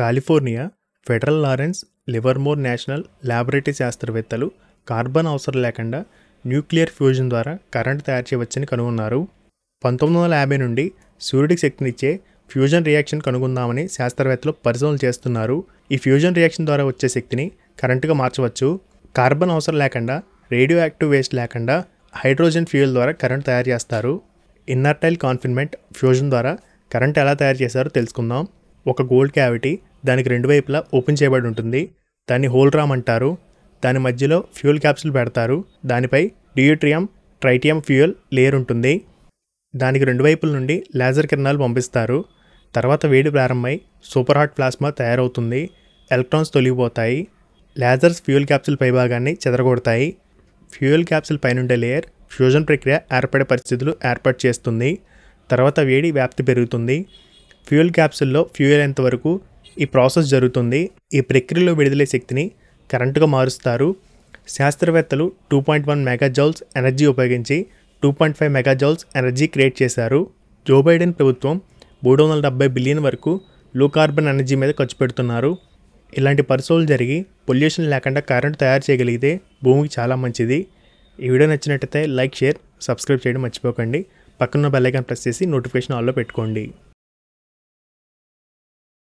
California federal Lawrence Livermore national laboratory శాస్త్రవేత్తలు carbon అవసరం లేకుండా న్యూక్లియర్ ఫ్యూజన్ ద్వారా కరెంట్ తయారు చేయవచ్చని కనుగొన్నారు పంతొమ్మిది వందల యాభై నుండి సూర్యుడికి శక్తినిచ్చే ఫ్యూజన్ రియాక్షన్ కనుగొందామని శాస్త్రవేత్తలు పరిశోధనలు చేస్తున్నారు ఈ ఫ్యూజన్ రియాక్షన్ ద్వారా వచ్చే శక్తిని కరెంటుగా మార్చవచ్చు కార్బన్ అవసరం లేకుండా రేడియో యాక్టివ్ వేస్ట్ లేకుండా హైడ్రోజన్ ఫ్యూయల్ ద్వారా కరెంట్ తయారు చేస్తారు ఇన్నర్టైల్ కాన్ఫిన్మెంట్ ఫ్యూజన్ ద్వారా కరెంట్ ఎలా తయారు చేశారో తెలుసుకుందాం ఒక గోల్డ్ క్యావిటీ దానికి రెండు వైపులా ఓపెన్ చేయబడి ఉంటుంది దాన్ని హోల్ రామ్ అంటారు దాని మధ్యలో ఫ్యూయల్ క్యాప్సూల్ పెడతారు దానిపై డియూట్రియం ట్రైటియం ఫ్యూయల్ లేయర్ ఉంటుంది దానికి రెండు వైపుల నుండి లేజర్ కిరణాలు పంపిస్తారు తర్వాత వేడి ప్రారంభమై సూపర్ హాట్ ప్లాస్మా తయారవుతుంది ఎలక్ట్రాన్స్ తొలగిపోతాయి లేజర్స్ ఫ్యూయల్ క్యాప్సూల్ పైభాగాన్ని చెదరగొడతాయి ఫ్యూయల్ క్యాప్సూల్ పైనుండే లేయర్ ఫ్యూజన్ ప్రక్రియ ఏర్పడే పరిస్థితులు ఏర్పాటు చేస్తుంది తర్వాత వేడి వ్యాప్తి పెరుగుతుంది ఫ్యూయల్ క్యాప్సూల్లో ఫ్యూయల్ ఎంతవరకు ఈ ప్రాసెస్ జరుగుతుంది ఈ ప్రక్రియలో విడుదలే శక్తిని కరెంటుగా మారుస్తారు శాస్త్రవేత్తలు two point one megajoules energy ఉపయోగించి two point five megajoules energy create చేశారు జో బైడెన్ ప్రభుత్వం మూడు వందల డెబ్బై బిలియన్ వరకు లో కార్బన్ ఎనర్జీ మీద ఖర్చు పెడుతున్నారు ఇలాంటి పరిశోధనలు జరిగి పొల్యూషన్ లేకుండా కరెంటు తయారు చేయగలిగితే భూమికి చాలా మంచిది ఈ వీడియో నచ్చినట్టయితే లైక్ షేర్ సబ్స్క్రైబ్ చేయడం మర్చిపోకండి పక్కన బెల్లైకాన్ ప్రెస్ చేసి నోటిఫికేషన్ ఆల్లో పెట్టుకోండి